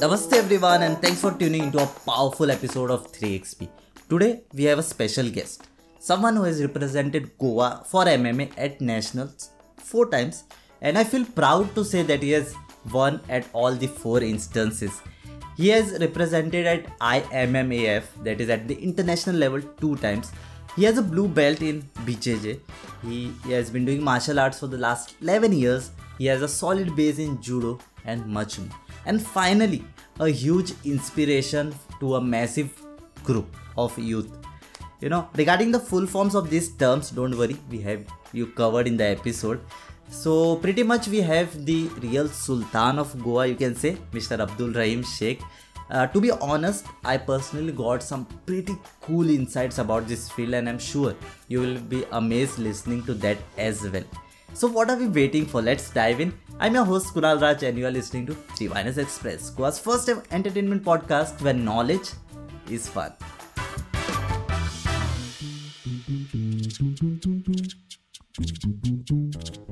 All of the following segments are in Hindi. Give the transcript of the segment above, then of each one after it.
Namaste everyone and thanks for tuning into a powerful episode of 3XP. Today we have a special guest, someone who has represented Goa for MMA at Nationals 4 times and I feel proud to say that he has won at all the 4 instances. He has represented at IMMAF that is at the international level 2 times. He has a blue belt in BJJ. He, has been doing martial arts for the last 11 years. He has a solid base in judo and much more and finally a huge inspiration to a massive group of youth you know regarding the full forms of these terms don't worry we have you covered in the episode so pretty much we have the real sultan of goa you can say mr abdul rahim sheikh uh, to be honest i personally got some pretty cool insights about this field and i'm sure you will be amazed listening to that as well so what are we waiting for let's dive in I'm your host Kunal Raj and you are listening to Divinus Express, Goa's first ever entertainment podcast where knowledge is fun.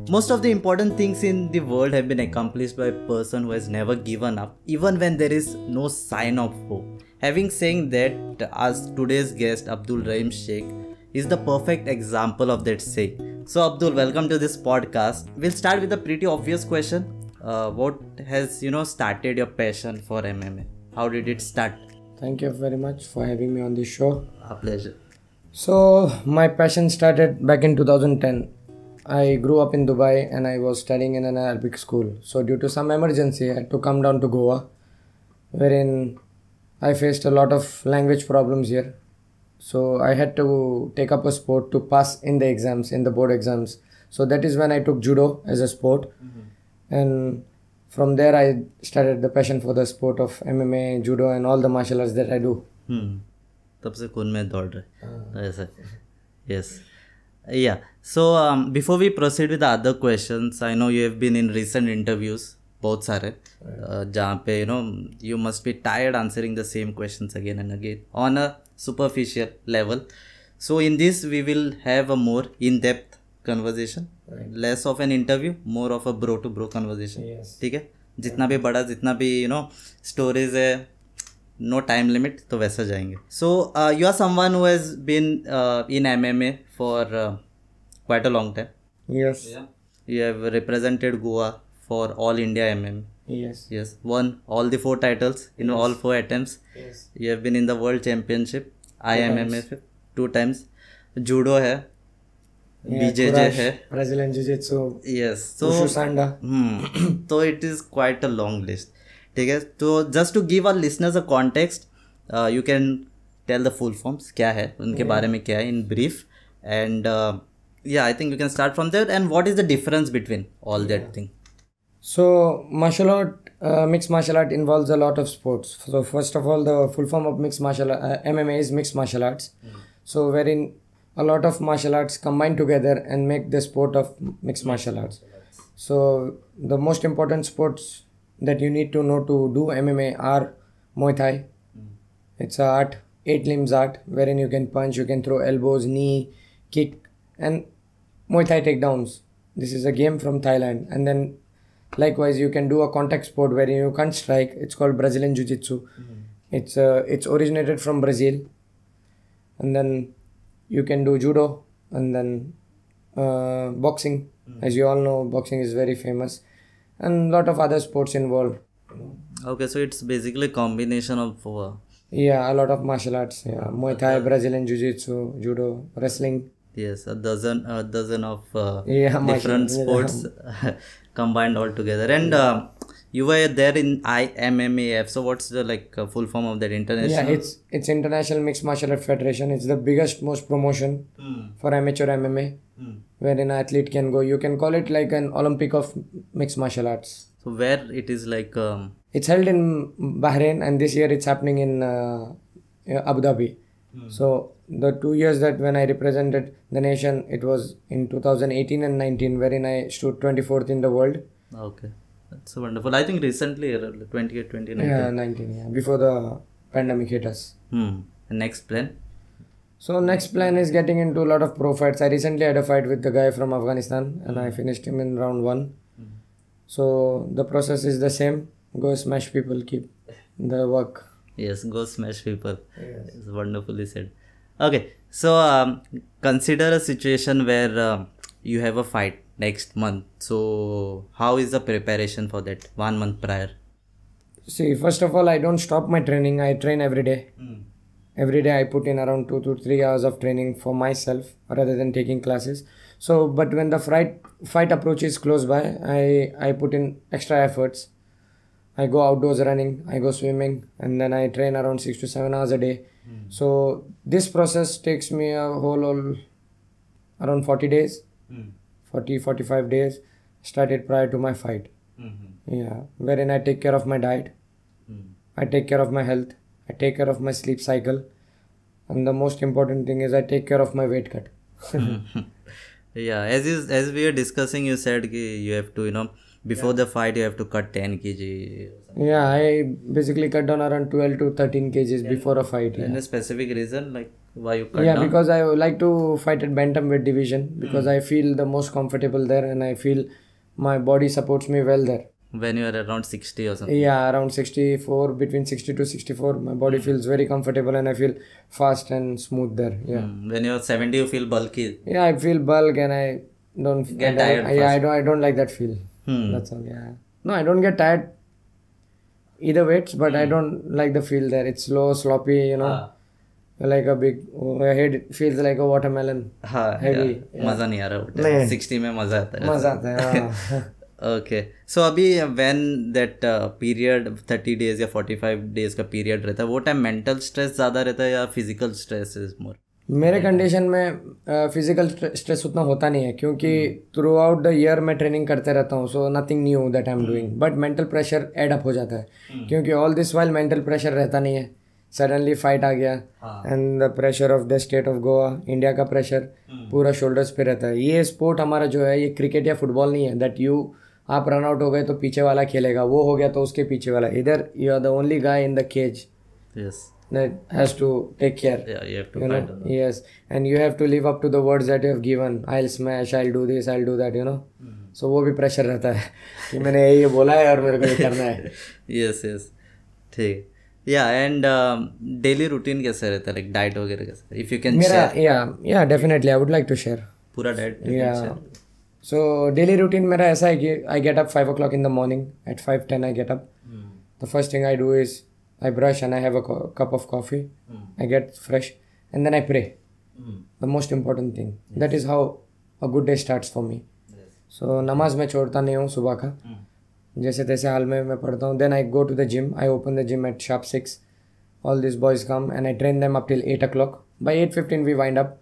Most of the important things in the world have been accomplished by a person who has never given up, even when there is no sign of hope. Having said that, as today's guest Abdul Rahim Sheikh is the perfect example of that Say So, Abdul, welcome to this podcast. We'll start with a pretty obvious question. Uh, what has you know started your passion for MMA? How did it start? Thank you very much for having me on this show. A pleasure. So, my passion started back in 2010. I grew up in Dubai and I was studying in an Arabic school. So, due to some emergency, I had to come down to Goa, wherein I faced a lot of language problems here so i had to take up a sport to pass in the exams in the board exams so that is when i took judo as a sport mm-hmm. and from there i started the passion for the sport of mma judo and all the martial arts that i do hmm. yes yeah so um, before we proceed with the other questions i know you have been in recent interviews both are uh, jahan pe, you know you must be tired answering the same questions again and again on a superficial level so in this we will have a more in-depth conversation right. less of an interview more of a bro to bro conversation Yes. ठीक yes. है जितना भी बड़ा जितना भी यू नो स्टोरीज है नो टाइम लिमिट तो वैसा जाएंगे so you are someone who has been in MMA for quite a long time yes you have represented Goa for All India MM. Yes. Yes. one all the four titles in all four attempts. Yes. You have been in the World Championship, IMMF two times. Judo है. BJJ है. Brazilian Jiu Jitsu. Yes. So. Hmm. so it is quite a long list. ठीक है तो just to give our listeners a context you can tell the full forms क्या है उनके yeah. बारे में क्या है in brief and yeah i think you can start from there and what is the difference between all that thing so martial art, uh, mixed martial art involves a lot of sports. So first of all, the full form of mixed martial uh, MMA is mixed martial arts. Mm-hmm. So wherein a lot of martial arts combine together and make the sport of mixed martial arts. So the most important sports that you need to know to do MMA are Muay Thai. Mm-hmm. It's a art, eight limbs art, wherein you can punch, you can throw elbows, knee, kick, and Muay Thai takedowns. This is a game from Thailand, and then Likewise, you can do a contact sport where you can't strike. It's called Brazilian Jiu Jitsu. Mm-hmm. It's uh, it's originated from Brazil, and then you can do judo and then uh, boxing. Mm-hmm. As you all know, boxing is very famous, and lot of other sports involved. Okay, so it's basically combination of uh... yeah, a lot of martial arts. Yeah, Muay Thai, Brazilian Jiu Jitsu, judo, wrestling yes a dozen a dozen of uh, yeah, different sports combined all together and hmm. uh, um, you were there in IMMAF. So what's the like uh, full form of that international? Yeah, it's it's International Mixed Martial Arts Federation. It's the biggest most promotion mm. for amateur MMA, mm. where an athlete can go. You can call it like an Olympic of mixed martial arts. So where it is like? Um... It's held in Bahrain, and this year it's happening in uh, Abu Dhabi. Mm. So the two years that when I represented the nation, it was in 2018 and 19, wherein I stood 24th in the world. Okay, that's wonderful. I think recently, uh, 28, 2019. Yeah, 19, yeah, before the pandemic hit us. Hmm. And next plan? So next plan is getting into a lot of pro fights. I recently had a fight with the guy from Afghanistan, and I hmm. finished him in round one. Mm-hmm. So the process is the same. Go smash people, keep the work. Yes, go smash people. Yes. It's wonderfully said okay so um, consider a situation where uh, you have a fight next month so how is the preparation for that one month prior see first of all i don't stop my training i train every day mm. every day i put in around 2 to 3 hours of training for myself rather than taking classes so but when the fight fight approach is close by i i put in extra efforts i go outdoors running i go swimming and then i train around 6 to 7 hours a day Hmm. So this process takes me a whole, whole around 40 days, mm. 40, 45 days, started prior to my fight. Mm-hmm. Yeah, wherein I take care of my diet, mm. I take care of my health, I take care of my sleep cycle, and the most important thing is I take care of my weight cut. Hmm. yeah, as you, as we are discussing, you said you have to, you know, before yeah. the fight you have to cut 10 kg yeah, I basically cut down around 12 to 13 kgs yeah. before a fight. Yeah. a specific reason like why you cut yeah, down? because I like to fight at bantamweight division because mm. I feel the most comfortable there and I feel my body supports me well there. When you are around 60 or something? Yeah, around 64, between 60 to 64, my body mm. feels very comfortable and I feel fast and smooth there. Yeah. Mm. When you're 70, you feel bulky. Yeah, I feel bulk and I don't get I don't, tired. I, yeah, I don't, I don't like that feel. Hmm. That's all. Yeah. No, I don't get tired either weights, but mm. I don't like the feel there. It's slow, sloppy, you know. Uh. Like a big head feels like a watermelon. हाँ heavy. मजा नहीं आ रहा होता. 60 mein मजा आता है. मजा आता है. ओके सो अभी when that period thirty days या फोर्टी फाइव डेज का पीरियड रहता है वो टाइम मेंटल स्ट्रेस ज़्यादा रहता है या फिजिकल स्ट्रेस इज मोर मेरे कंडीशन में फिज़िकल स्ट्रेस उतना होता नहीं है क्योंकि थ्रू आउट द ईयर मैं ट्रेनिंग करते रहता हूँ so nothing new that I am doing but mental pressure add up हो जाता है hmm. क्योंकि all this while mental pressure रहता नहीं है सडनली फाइट आ गया and the pressure of the state of Goa India का प्रेशर hmm. पूरा शोल्डर्स पे रहता है ये स्पोर्ट हमारा जो है ये क्रिकेट या फुटबॉल नहीं है दैट यू आप रन आउट हो गए तो पीछे वाला खेलेगा वो हो गया तो उसके पीछे वाला इधर you are the only guy in the cage yes that has to take care. Yeah, you have to you know? Yes, and you have to live up to the words that you have given. I'll smash, I'll do this, I'll do that, you know. So so, वो भी प्रेशर रहता है कि मैंने ये बोला है और मेरे को ये करना है यस यस ठीक या एंड डेली रूटीन कैसे रहता है लाइक डाइट वगैरह कैसा इफ यू कैन मेरा या या definitely I would like to share पूरा डाइट या सो डेली रूटीन मेरा ऐसा है कि I get up five o'clock in the morning at five ten I get up the first thing I do is I brush and I have a co- cup of coffee. Mm. I get fresh and then I pray. Mm. The most important thing. Yes. That is how a good day starts for me. So नमाज मैं छोड़ता नहीं हूँ सुबह का hmm. जैसे तैसे हाल में मैं पढ़ता हूँ then I go to the gym I open the gym at sharp six all this boys come and I train them up till eight o'clock by eight fifteen we wind up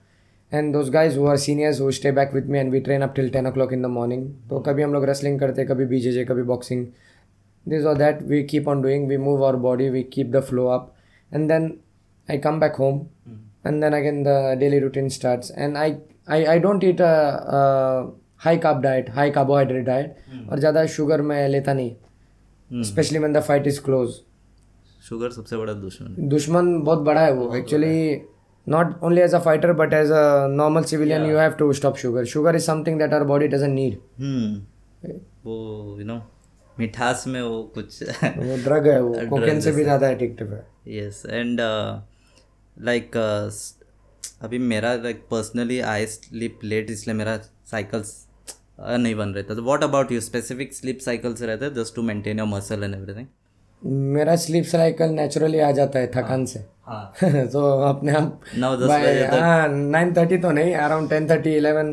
and those guys who are seniors who stay back with me and we train up till ten o'clock in the morning तो hmm. कभी हम लोग रेसलिंग करते कभी बीजेजे कभी boxing this or that we keep on doing we move our body we keep the flow up and then i come back home mm. and then again the daily routine starts and i i, I don't eat a, a high carb diet high carbohydrate diet mm. jada sugar. Sugar मैं लेता नहीं hmm. especially when the fight is close. Sugar सबसे बड़ा दुश्मन दुश्मन बहुत बड़ा है वो actually not only as a fighter but as a normal civilian you have to stop sugar sugar is something that our body doesn't need hmm. वो यू नो मिठास में वो कुछ वो ड्रग है वो कोकेन से भी ज़्यादा एडिक्टिव है यस एंड लाइक अभी मेरा like personally I sleep late इसलिए मेरा साइकिल्स uh, नहीं बन रहता तो what about you specific sleep cycles रहते just to maintain your muscle and everything मेरा स्लीप साइकिल नेचुरली आ जाता है थकान हाँ, से हाँ तो अपने आप नौ दस हाँ नाइन थर्टी तो नहीं around ten thirty eleven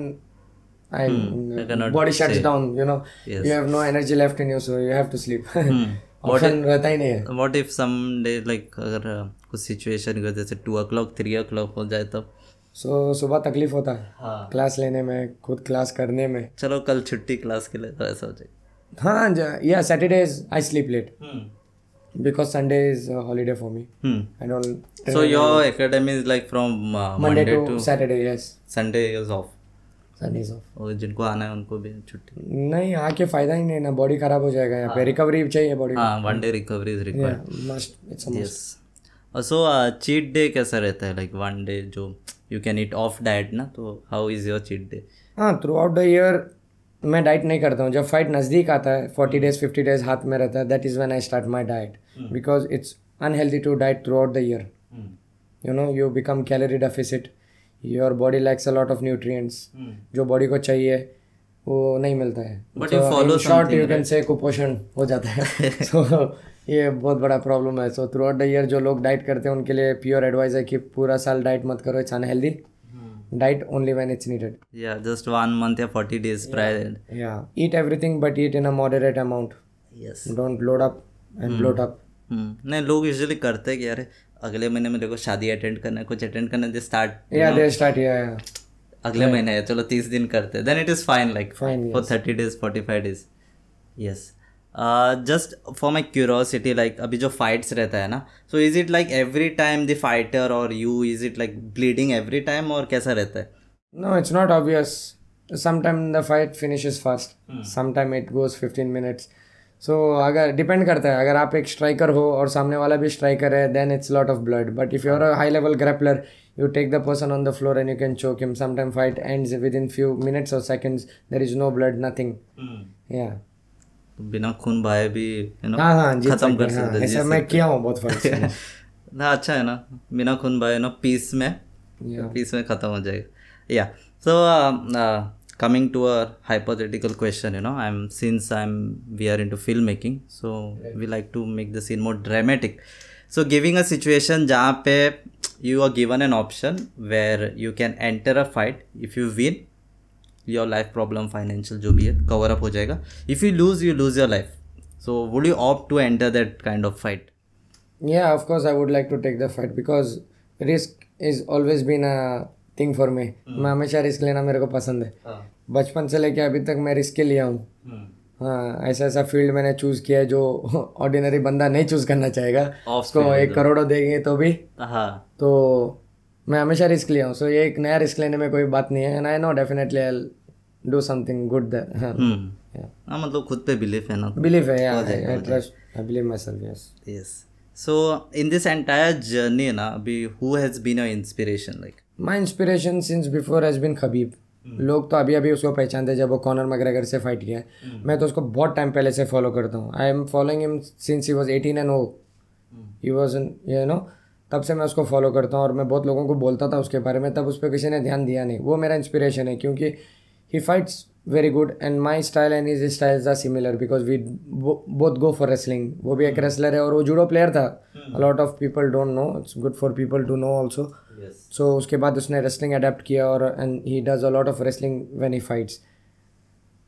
and hmm. body shuts say. down you know yes. you have no energy left in you so you have to sleep hmm. Option रहता ही नहीं है what if someday like अगर कुछ सिचुएशन का जैसे two o'clock three o'clock हो जाए तब सो so, सुबह तकलीफ होता है हाँ. क्लास लेने में खुद क्लास करने में चलो कल छुट्टी क्लास के लिए तो ऐसा हो जाएगा हाँ या Saturdays I sleep late because Sunday is a holiday for me. Hmm. I don't. So your academy is like from uh, Monday, Monday to, to, Saturday. Yes. Sunday is off. Sunday और जिनको आना है उनको भी छुट्टी नहीं आके फायदा ही नहीं ना बॉडी खराब हो जाएगा यहाँ पे रिकवरी हाँ। चाहिए बॉडी हाँ one day recovery is required must it's yes और सो चीट डे कैसा रहता है लाइक वन डे जो you can eat off diet ना तो how is your cheat day हाँ थ्रू आउट द ईयर मैं डाइट नहीं करता हूँ जब फाइट नज़दीक आता है फोर्टी डेज फिफ्टी डेज हाथ में रहता है that is when I start my diet because it's unhealthy to diet throughout the year you know you become calorie deficit your body lacks a lot of nutrients जो बॉडी को चाहिए वो नहीं मिलता है but you follow short you can say कुपोषण हो जाता है सो so, ये बहुत बड़ा प्रॉब्लम है so throughout the year जो लोग डाइट करते हैं उनके लिए प्योर एडवाइस है कि पूरा साल डाइट मत करो it's unhealthy diet only when it's needed yeah just one month or 40 days yeah. prior yeah eat everything but eat in a moderate amount yes don't load up and hmm. hmm. नहीं लोग यूजली करते हैं कि यार अगले महीने मेरे को शादी अटेंड करना है कुछ अटेंड करना है स्टार्ट या दे स्टार्ट या अगले महीने है चलो तीस दिन करते हैं then it is fine like for thirty days forty five days yes just for my curiosity like अभी जो फाइट्स रहता है ना so is it like every time the fighter और you is it like bleeding every time और कैसा रहता है no it's not obvious sometime the fight finish fast mm. sometime it goes 15 minutes so so, अगर डिपेंड करता है अगर आप एक स्ट्राइकर हो और सामने वाला भी स्ट्राइकर है then it's lot of blood but if you are a high level grappler you take the person on the floor and you can choke him sometime fight ends within few minutes और there is is no blood nothing या बिना खून बहाए भी you know, हां हाँ, जी खत्म कर हाँ, सकते हैं ऐसा मैं किया हूं बहुत फाइट ना अच्छा है ना बिना खून बहाए ना पीस में पीस में खत्म हो जाएगा या सो uh, uh, coming to a hypothetical question you know i'm since i'm we are into filmmaking so right. we like to make the scene more dramatic so giving a situation jahan you are given an option where you can enter a fight if you win your life problem financial जो भी है cover up हो जाएगा if you lose you lose your life so would you opt to enter that kind of fight yeah of course I would like to take the fight because risk is always been a thing for me. Hmm. मैं हमेशा रिस्क लेना मेरे को पसंद है बचपन से लेके अभी तक मैं रिस्क लिया हूँ हम्म। हाँ ऐसा ऐसा फील्ड मैंने चूज किया है जो ऑर्डिनरी बंदा नहीं चूज करना चाहेगा उसको एक करोड़ों देंगे तो भी हाँ। तो मैं हमेशा रिस्क लिया हूँ सो ये एक नया रिस्क लेने में कोई बात नहीं है and I know definitely I do something good हाँ मतलब खुद पे बिलीफ है ना बिलीफ तो। है I trust I believe myself yes yes so in this entire journey ना अभी who has been your inspiration like my inspiration since before has been Khabib hmm. लोग तो अभी अभी उसको पहचानते जब वो कॉनर मगरेगर से फाइट किया है हम्म। मैं तो उसको बहुत टाइम पहले से फॉलो करता हूँ I am following him since he was eighteen and oh he was you know तब से मैं उसको फॉलो करता हूँ और मैं बहुत लोगों को बोलता था उसके बारे में तब उस पर किसी ने ध्यान दिया नहीं वो मेरा इंस्पिरेशन है क्योंकि he fights very good and my style and his style are similar because we both go for wrestling वो भी एक रेसलर हम्म। है और वो जूडो प्लेयर था a lot of people don't know it's good for people to know also so so, उसके बाद उसने रेसलिंग अडेप्ट किया और and he does a lot of wrestling when he fights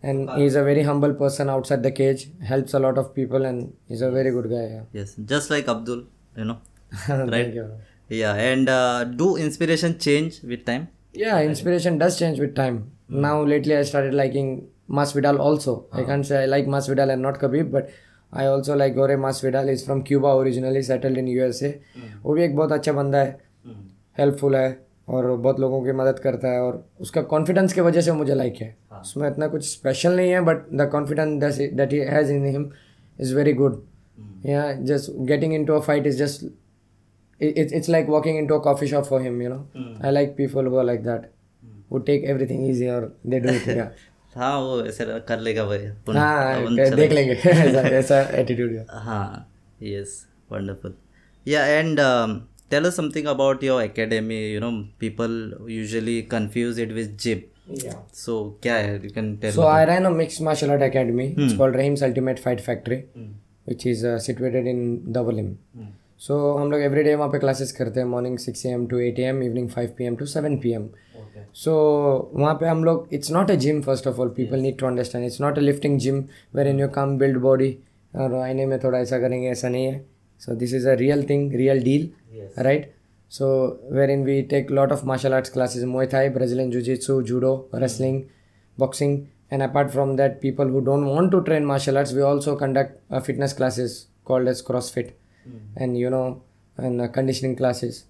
and uh, he's a very humble person outside the cage helps a lot of people and he's a very good guy yeah. yes just like abdul you know right you. yeah and uh, do inspiration change with time yeah inspiration does change with time mm. now lately i started liking masvidal also uh-huh. i can't say i like masvidal and not khabib but I also like गोरे Masvidal is from Cuba originally settled in U S A वो भी एक बहुत अच्छा बंदा है हेल्पफुल है और बहुत लोगों की मदद करता है और उसका कॉन्फिडेंस की वजह से मुझे लाइक है हाँ। उसमें इतना कुछ स्पेशल नहीं है but the confidence that he has in him is very good या just getting into a fight is just it it's like walking into a coffee shop for him you know I like people who like that वो टेक एवरी थिंग everything और दे डू इट हाँ वो ऐसे कर लेगा भाई हाँ देख लेंगे ऐसा एटीट्यूड हाँ yes wonderful yeah and tell us something about your academy you know people usually confuse it with jib yeah. So क्या है you can tell. So I ran a mixed martial art academy. Hmm. It's called Rahim's Ultimate Fight Factory, hmm. which is uh, situated in Davalim. Hmm. So so, हम लोग एवरी डे वहाँ पे क्लासेस करते हैं morning six A M to eight A M evening five P M to seven P M so वहाँ पे हम लोग it's not a gym first of all people need to understand it's not a lifting gym wherein you come build body और आईने में थोड़ा ऐसा करेंगे ऐसा नहीं है So this is a real thing, real deal, yes. right? So wherein we take a lot of martial arts classes, Muay Thai, Brazilian Jiu-Jitsu, Judo, wrestling, boxing, and apart from that, people who don't want to train martial arts, we also conduct uh, fitness classes called as CrossFit, mm-hmm. and you know, and uh, conditioning classes.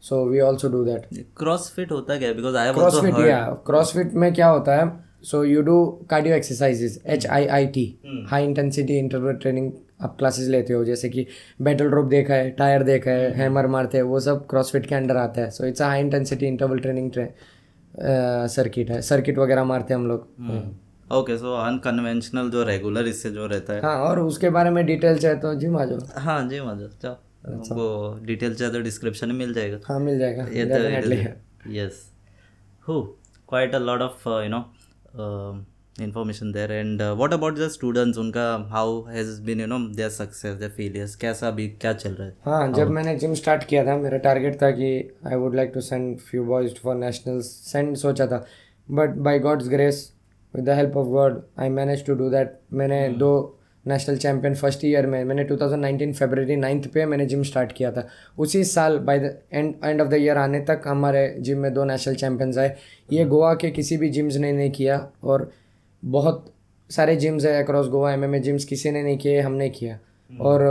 So we also do that. CrossFit, होता क्या बिकॉज आई क्रॉसफिट या क्रॉसफिट में क्या होता है So you do cardio exercises, HIIT, I T high intensity interval आप क्लासेस लेते हो जैसे कि बैटल रोप देखा है टायर देखा है हैमर हम्म। मारते हैं वो सब क्रॉसफिट के अंडर आता है so it's a high intensity interval training ट्रे सर्किट है सर्किट वगैरह मारते हैं हम लोग ओके सो अनकन्वेंशनल जो रेगुलर इससे जो रहता है हाँ और उसके बारे में डिटेल चाहे तो जिम आ हाँ, जाओ हाँ जिम आ जाओ जाओ आपको डिटेल चाहे तो डिस्क्रिप्शन में मिल जाएगा हाँ मिल जाएगा ये तो yes who quite a lot of you know information there and what about the students उनका how has been you know their success their failures कैसा अभी क्या चल रहा है हाँ जब मैंने जिम स्टार्ट किया था मेरा टारगेट था कि I would like to send few boys for national send सोचा था but by God's grace with the help of God I manage to do that मैंने hmm. दो नेशनल चैम्पियन फर्स्ट ईयर में मैंने 2019 फरवरी नाइन्थ पे मैंने जिम स्टार्ट किया था उसी साल by the end end of the year आने तक हमारे जिम में दो नेशनल चैम्पियंस आए ये hmm. गोवा के किसी भी जिम्स ने नहीं किया और बहुत सारे जिम्स है across Goa M M A gyms किसी ने नहीं किए हमने किया हम्म। और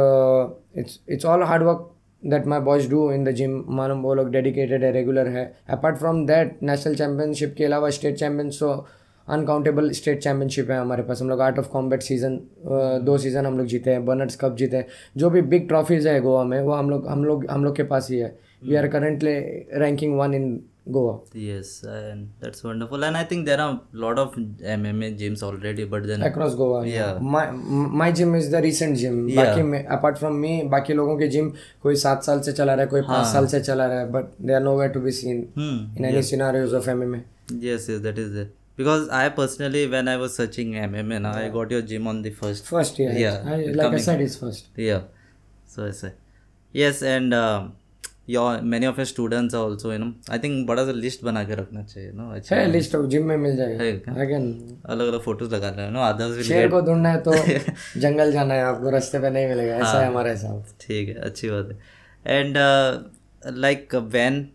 it's it's all hard work that my boys do in the gym मालूम वो लोग डेडिकेटेड है रेगुलर है apart from that national championship के अलावा स्टेट चैम्पियंस तो अनकाउंटेबल स्टेट चैम्पियनशिप है हमारे पास हम लोग आर्ट ऑफ कॉम्बैट सीजन दो सीज़न हम लोग जीते हैं बर्नर्स कप जीते हैं जो भी बिग ट्रॉफीज़ है गोवा में वो हम लोग हम लोग हम लोग के पास ही है we are currently ranking one in Goa. Yes, and that's wonderful. And I think there are a lot of MMA gyms already, but then across Goa. Yeah. yeah. My my gym is the recent gym. Yeah. बाकी apart from me, baki logon ke gym कोई सात साल से चला रहा है कोई पाँच साल से चला रहा है, but they are nowhere to be seen hmm. in any yes. scenarios of MMA. Yes, yes, that is it. Because I personally, when I was searching MMA, yeah. I got your gym on the first. First, yeah. Yeah. I, like coming. I said, it's first. Yeah. So I say, yes, and. Um, yeah many of a students also you know I think बड़ा सा लिस्ट बना के रखना चाहिए नो अच्छा है लिस्ट ऑफ जिम में मिल जाएगा अगेन अलग अलग फोटोज लगा रहे नो अदर्स विल शेर को ढूंढना है तो जंगल जाना है आपको रास्ते पे नहीं मिलेगा ऐसा है हाँ। हमारे हिसाब ठीक है अच्छी बात है and like when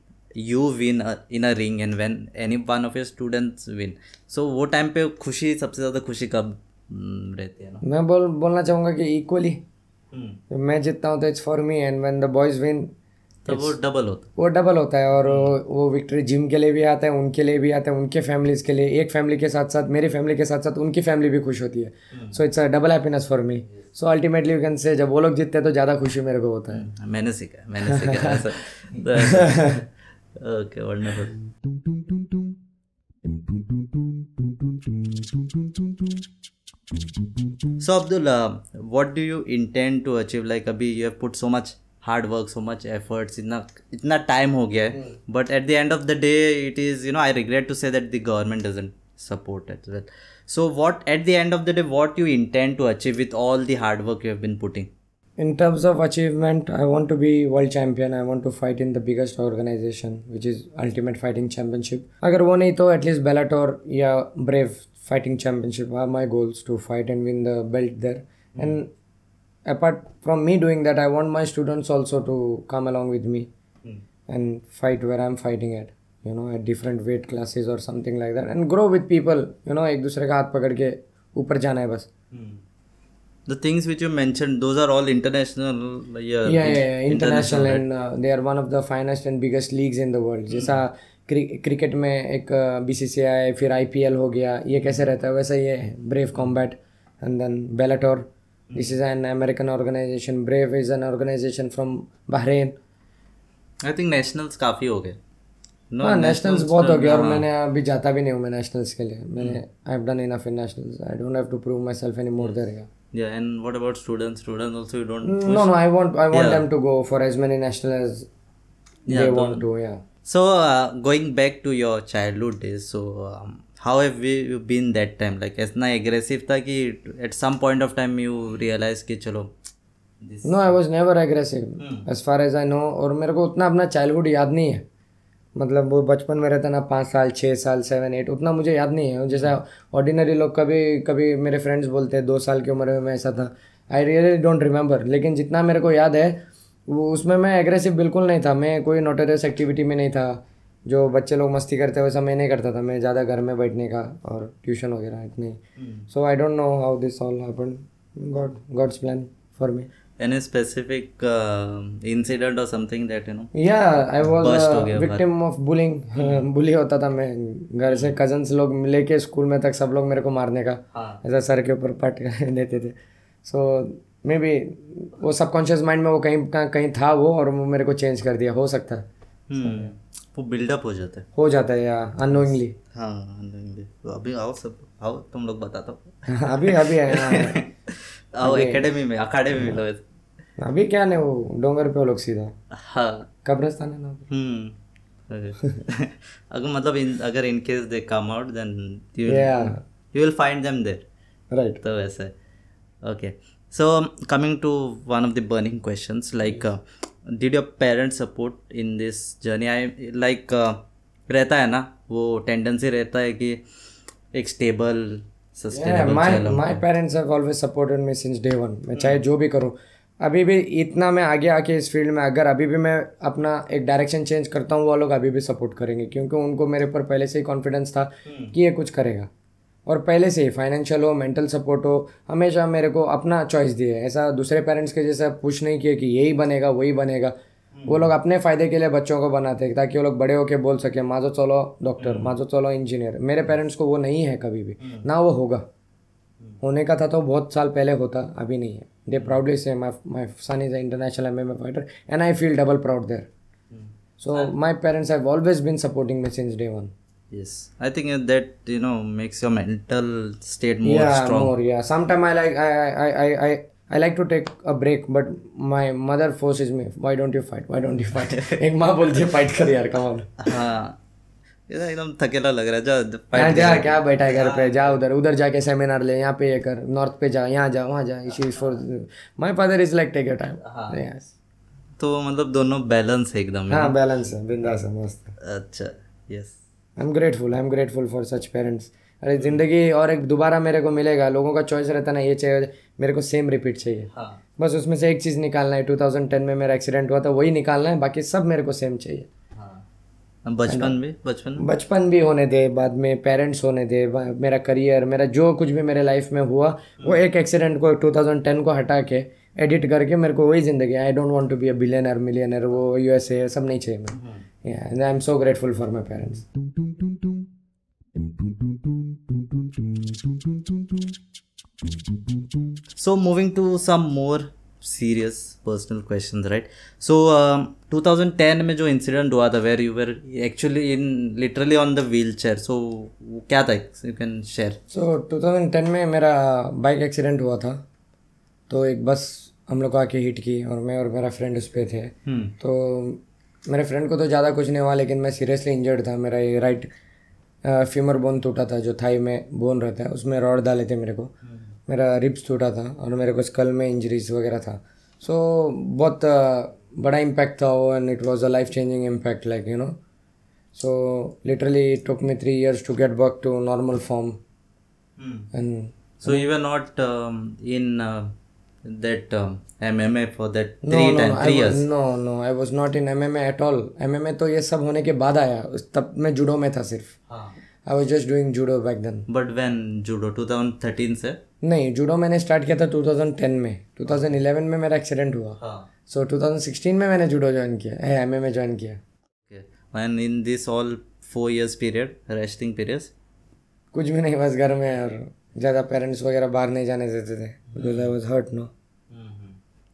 you win in a ring and when any one of your students win so वो टाइम पे खुशी सबसे ज़्यादा खुशी कब हम्म, रहती है ना मैं बोल बोलना चाहूँगा कि इक्वली हम्म। मैं जीतता हूँ तो it's for me and when the boys win तो वो डबल होता है वो डबल होता है और वो विक्ट्री जिम के लिए भी आता है उनके लिए भी आता है उनके फैमिलीज के लिए एक फैमिली के साथ साथ मेरी फैमिली के साथ साथ उनकी फैमिली भी खुश होती है so it's a double happiness for me so ultimately you can say जब वो लोग जीतते हैं तो ज़्यादा खुशी मेरे को होता है hmm. मैंने सीखा मैंने सीखा okay so So Abdul, do you intend to achieve like अभी you have put so much hard work so much efforts itna itna time ho gaya hmm. but at the end of the day it is you know i regret to say that the government doesn't support it. so what at the end of the day what you intend to achieve with all the hard work you have been putting in terms of achievement i want to be world champion i want to fight in the biggest organization which is ultimate fighting championship agar wo nahi to at least bellator ya brave fighting championship are my goals to fight and win the belt there and apart from me doing that i want my students also to come along with me mm. and fight where i'm fighting at you know at different weight classes or something like that and grow with people you know एक दूसरे का हाथ पकड़ के ऊपर जाना है बस the things which you mentioned those are all international yeah yeah, yeah, yeah. international, international right? and uh, they are one of the finest and biggest leagues in the world mm. jaisa cricket में एक बी सी सी आई फिर आई पी एल हो गया ये कैसे रहता है वैसा ये brave combat and then Bellator This is an American organization. Brave is an organization from Bahrain. I think nationals काफ़ी हो गए No, हाँ नेशनल्स बहुत हो गए और मैंने अभी जाता भी नहीं हूँ nationals नेशनल्स के लिए मैंने hmm. nationals have enough. Enough nationals nationals I don't have to prove myself anymore there Yeah, and what about students? Students also you don't. Hmm, push? No, no. I want I want yeah. them to go for as many national as yeah, they want to. Yeah. So uh, going back to your childhood days, so um, how have you been that time like इतना एग्रेसिव था कि at some point of time you realise कि चलो no I was never aggressive as far as I know और मेरे को उतना अपना चाइल्डहुड याद नहीं है मतलब वो बचपन में रहता ना पाँच साल छः साल सेवन एट उतना मुझे याद नहीं है जैसा ऑर्डिनरी लोग कभी कभी मेरे फ्रेंड्स बोलते हैं दो साल की उम्र में मैं ऐसा था आई रियली डोंट रिमेंबर लेकिन जितना मेरे को याद है वो उसमें मैं एग्रेसिव बिल्कुल नहीं था मैं कोई नोटरियस एक्टिविटी में नहीं था जो बच्चे लोग मस्ती करते हैं वैसा मैं नहीं करता था मैं ज़्यादा घर में बैठने का और ट्यूशन वगैरह इतने so I don't know how this all happen God God's plan for me any specific uh, incident or something that you know yeah i was a victim of bullying hmm. bully होता था मैं घर से cousins लोग लेके स्कूल में तक सब लोग मेरे को मारने का हाँ। ऐसा सर के ऊपर पट देते थे सो मे बी वो सबकॉन्शियस माइंड में वो कहीं कहीं था वो और वो मेरे को चेंज कर दिया हो सकता है हम्म। वो बिल्डअप हो जाता है हो जाता है या अनोइंगली हाँ अनोइंगली तो अभी आओ सब आओ तुम लोग बताता हूँ अभी अभी आए हाँ। आओ एकेडमी में अकेडमी में लो अभी क्या नहीं वो डोंगर पे लोग सीधा हाँ कब्रस्तान है ना हम्म अगर मतलब इन अगर in case they come out then you you will find them there right तो वैसे okay so coming to one of the burning questions like did your parents support in this journey I like रहता है ना वो टेंडेंसी रहता है कि एक stable my parents have always supported me since day one मैं hmm. चाहे जो भी करूँ अभी भी इतना मैं आगे आके इस फील्ड में अगर अभी भी मैं अपना एक डायरेक्शन चेंज करता हूँ वो लोग अभी भी सपोर्ट करेंगे क्योंकि उनको मेरे पर पहले से ही कॉन्फिडेंस था hmm. कि ये कुछ करेगा और पहले से ही फाइनेंशियल हो मेंटल सपोर्ट हो हमेशा मेरे को अपना चॉइस दिए ऐसा दूसरे पेरेंट्स के जैसे पूछ नहीं किए कि यही बनेगा वही बनेगा वो हम्म। लोग अपने फ़ायदे के लिए बच्चों को बनाते हैं ताकि वो लोग बड़े होकर बोल सके माजो चलो डॉक्टर हम्म। माजो चलो इंजीनियर मेरे पेरेंट्स हम्म। को वो नहीं है कभी भी ना वो होगा होने का था तो बहुत साल पहले होता अभी नहीं है they proudly say my son is international M M fighter and I feel double proud there so my parents have always been supporting me since day one yes i think that you know makes your mental state more yeah, strong more, yeah sometimes i like I, I i i i like to take a break but my mother forces me why don't you fight why don't you fight एक माँ बोलती है फाइट कर यार on हाँ एकदम थकेला लग रहा है जा फाइट जा क्या बैठा है घर पे जा उधर उधर जाके सेमिनार ले यहाँ पे ये कर नॉर्थ पे जा यहाँ जा वहाँ जा इसी for my father is like take your time yes तो मतलब दोनों बैलेंस है एकदम हाँ बैलेंस है बिंदास है मस्त अच्छा yes yes. I am grateful I am grateful for such parents अरे ज़िंदगी और एक दोबारा मेरे को मिलेगा लोगों का चॉइस रहता ना ये चाहिए मेरे को सेम रिपीट चाहिए हाँ। बस उसमें से एक चीज़ निकालना है 2010 में मेरा एक्सीडेंट हुआ था वही निकालना है बाकी सब मेरे को सेम चाहिए बचपन भी बचपन बचपन भी होने दे बाद में पेरेंट्स होने दे मेरा करियर मेरा जो कुछ भी मेरे लाइफ में हुआ वो हम्म। एक एक्सीडेंट को 2010 को हटा के एडिट करके मेरे को वही ज़िंदगी I don't want to be a billionaire millionaire वो यूएसए सब नहीं चाहिए मैं and I am so grateful for my parents so moving to some more serious personal question right so two thousand ten में जो इंसिडेंट हुआ था where you were actually in literally on the wheelchair so क्या था you can share so two thousand ten में मेरा बाइक एक्सीडेंट हुआ था तो एक बस हम लोग को आके हिट की और मैं और मेरा फ्रेंड उस पर थे hmm. तो मेरे फ्रेंड को तो ज़्यादा कुछ नहीं हुआ लेकिन मैं सीरियसली इंजर्ड था मेरा ये राइट फीमर बोन टूटा था जो थाई में बोन रहता है उसमें रॉड डाले थे मेरे को hmm. मेरा रिब्स टूटा था और मेरे को स्कल में इंजरीज वगैरह था सो so, बहुत बड़ा इम्पैक्ट था वो and it was a life changing impact like you know so literally it took me three years to get back to normal form and so you were not in that uh, that um, MMA for three three, no no I three not in No, no, I was not in MMA तो ये सब होने के बाद आया तब मैं जुडो में था सिर्फ हाँ. I was just doing judo back then but when judo 2013 से नहीं जूडो मैंने स्टार्ट किया था 2010 में 2011 में मेरा एक्सीडेंट हुआ सो हाँ। so, 2016 में मैंने जूडो ज्वाइन किया है एम में ज्वाइन किया and in this all four years period resting periods कुछ भी नहीं बस घर में और ज़्यादा पेरेंट्स वगैरह बाहर नहीं जाने देते थे because I was hurt no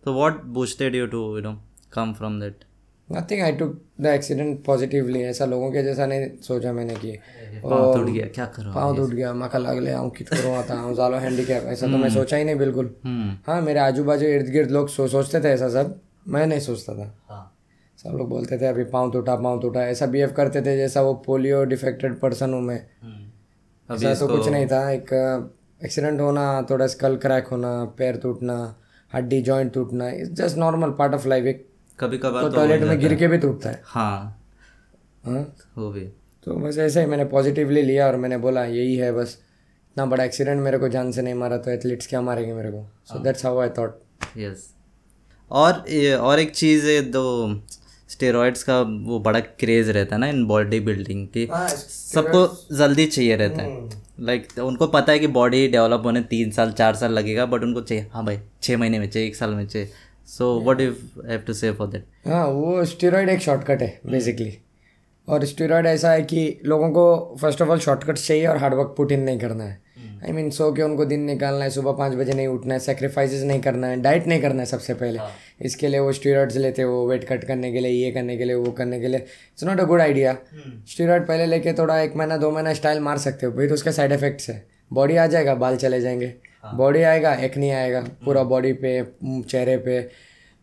तो what boosted you to you know come from that nothing I took the accident positively ऐसा लोगों के जैसा नहीं सोचा मैंने कि पाँव टूट गया क्या करो पाँव टूट गया मैं कल अगले आऊँ कित करो आता हूँ जालो हैंडीकैप ऐसा तो मैं हम्म। सोचा ही नहीं बिल्कुल हम्म। हाँ मेरे आजू बाजू इर्द गिर्द लोग सो, सोचते थे ऐसा सब मैं नहीं सोचता था हाँ। सब लोग बोलते थे अभी पाँव टूटा पाँव टूटा ऐसा बिहेव करते थे जैसा वो पोलियो डिफेक्टेड पर्सन हूँ मैं हम्म। ऐसा तो कुछ नहीं था एक एक्सीडेंट होना थोड़ा स्कल क्रैक होना पैर टूटना हड्डी जॉइंट टूटना it's just normal part of life एक कभी कभार तो, टॉयलेट तो में गिर के भी टूटता है हाँ, हाँ? हो वो भी तो बस ऐसे ही मैंने पॉजिटिवली लिया और मैंने बोला यही है बस इतना बड़ा एक्सीडेंट मेरे को जान से नहीं मारा तो एथलीट्स क्या मारेंगे मेरे को so that's how I thought yes और और एक चीज़ है दो स्टेरॉइड्स का वो बड़ा क्रेज़ रहता है ना इन बॉडी बिल्डिंग की हाँ, सबको जल्दी चाहिए रहता है लाइक हम्म। like, उनको पता है कि बॉडी डेवलप होने तीन साल चार साल लगेगा बट उनको चाहिए हाँ भाई छः महीने में चाहिए एक साल में चाहिए so what if have to say for that हाँ वो स्टीरॉयड एक शॉर्टकट है बेसिकली और स्टेरॉइड ऐसा है कि लोगों को फर्स्ट ऑफ ऑल शॉर्टकट चाहिए और हार्डवर्क पुट इन नहीं करना है आई hmm. मीन सो के उनको दिन निकालना है सुबह पाँच बजे नहीं उठना है सेक्रीफाइसेस नहीं करना है डाइट नहीं करना है सबसे पहले हाँ. इसके लिए वो स्टीरॉयड्स लेते हो वेट कट करने के लिए ये करने के लिए वो करने के लिए it's not a good idea steroid पहले लेके थोड़ा एक महीना दो महीना स्टाइल मार सकते हो फिर उसके साइड इफेक्ट्स है बॉडी आ जाएगा बाल चले जाएंगे बॉडी हाँ। आएगा एक नहीं आएगा पूरा बॉडी हम्म। पे हम्म, चेहरे पे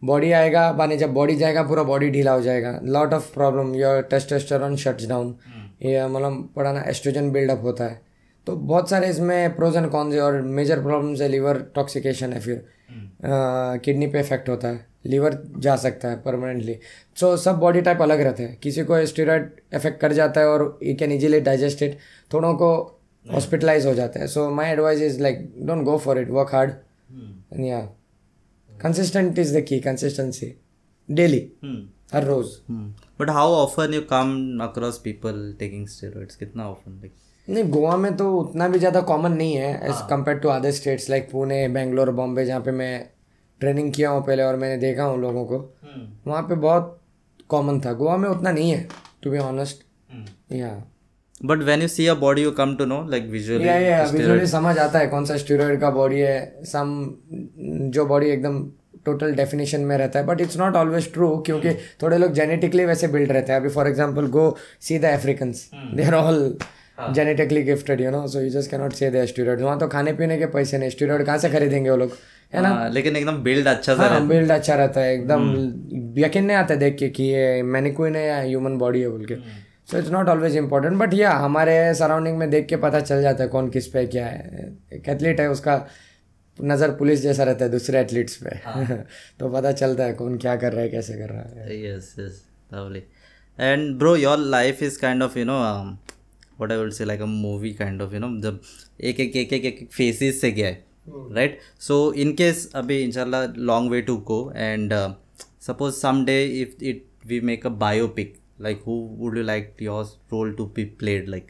बॉडी आएगा माने जब बॉडी जाएगा पूरा बॉडी ढीला हो जाएगा lot of problem your testosterone shuts down ये मतलब पड़ा ना एस्ट्रोजन बिल्डअप होता है तो बहुत सारे इसमें प्रोजन कौन से और मेजर प्रॉब्लम है लीवर टॉक्सिकेशन है फिर किडनी हम्म। पे इफेक्ट होता है लीवर जा सकता है परमानेंटली सो so, सब बॉडी टाइप अलग रहते हैं किसी को स्टेरॉयड इफेक्ट कर जाता है और यू कैन इजीली डाइजेस्टेड थोड़ों को हॉस्पिटलाइज हो जाता है so my advice is like don't go for it work hard yeah consistent is the key consistency daily हर रोज but how often you come across people taking steroids कितना ऑफन लाइक नहीं गोवा में तो उतना भी ज़्यादा कॉमन नहीं है as compare to other states like Pune Bangalore Bombay जहाँ पे मैं ट्रेनिंग किया हूँ पहले और मैंने देखा हूँ लोगों को hmm. वहाँ पे बहुत कॉमन था गोवा में उतना नहीं है to be honest yeah but when you see a body you come to know like visually yeah yeah visually समझ आता है कौन सा स्टेरॉइड का बॉडी है सम जो बॉडी एकदम टोटल डेफिनेशन में रहता है but it's not always true क्योंकि थोड़े लोग जेनेटिकली वैसे बिल्ड रहते हैं अभी for example go see the Africans they are all genetically gifted you know so you just cannot say they steroid वहाँ तो खाने पीने के पैसे नहीं स्टेरॉइड कहाँ से खरीदेंगे वो लोग है ना हाँ, लेकिन एकदम बिल्ड अच्छा सा हाँ, बिल्ड अच्छा रहता है एकदम hmm. यकीन नहीं आता देख के कि ये मैनिक्विन है या ह्यूमन बॉडी है बोल के hmm. So it's not always important but yeah हमारे सराउंडिंग में देख के पता चल जाता है कौन किस पे क्या है एक एथलीट है उसका नज़र पुलिस जैसा रहता है दूसरे एथलीट्स पे हाँ. तो पता चलता है कौन क्या कर रहा है कैसे कर रहा है yes yes lovely and bro your life is kind of you know what I would say like a movie kind of you know जब एक एक एक एक फेसिस से गया है राइट सो इन केस अभी इनशाला long way to go and suppose some day if it we make a biopic like who would you like your role to be played like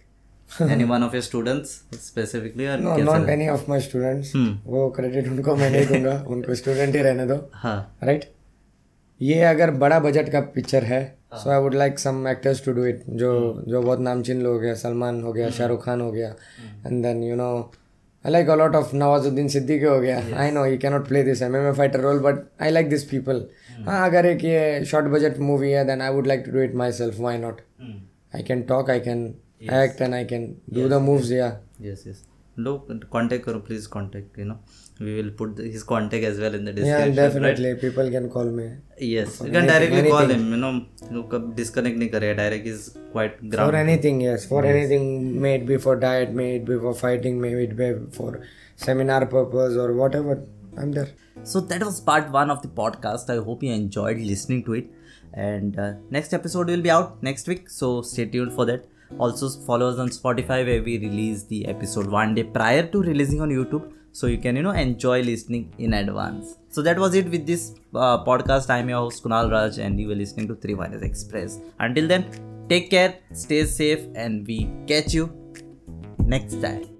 any one of your students specifically or no, not any of my students hmm. वो credit उनको मैं नहीं दूंगा उनको student ही रहने दो हाँ right? ये अगर बड़ा बजट का पिक्चर है so I would like some actors to do it जो जो बहुत नामचीन लोग हैं सलमान हो गया शाहरुख खान हो गया and then you know I like a lot of Nawazuddin Siddiqui Okay, I know he cannot play this MMA fighter role, but I like these people. Hmm. Ah, agar ek ye short budget movie then I would like to do it myself. Why not? Hmm. I can talk, I can act, and I can do the moves. Yeah. Yes, yes. Look, contact or please contact. You know, we will put his contact as well in the description. Yeah, definitely. People can call me. Yes, you can directly call him. You know. लोग कब डिस्कनेक्ट नहीं करे direct is quite for anything yes for anything may it be for diet may it be for fighting may it be So that was part one of the podcast. I hope you enjoyed listening to it. And uh, next episode will be out next week. So stay tuned for that. Also, follow us on Spotify where we release the episode one day prior to releasing on YouTube so you can you know enjoy listening in advance so that was it with this uh, podcast i'm your host kunal raj and you were listening to 3 minus express until then take care stay safe and we catch you next time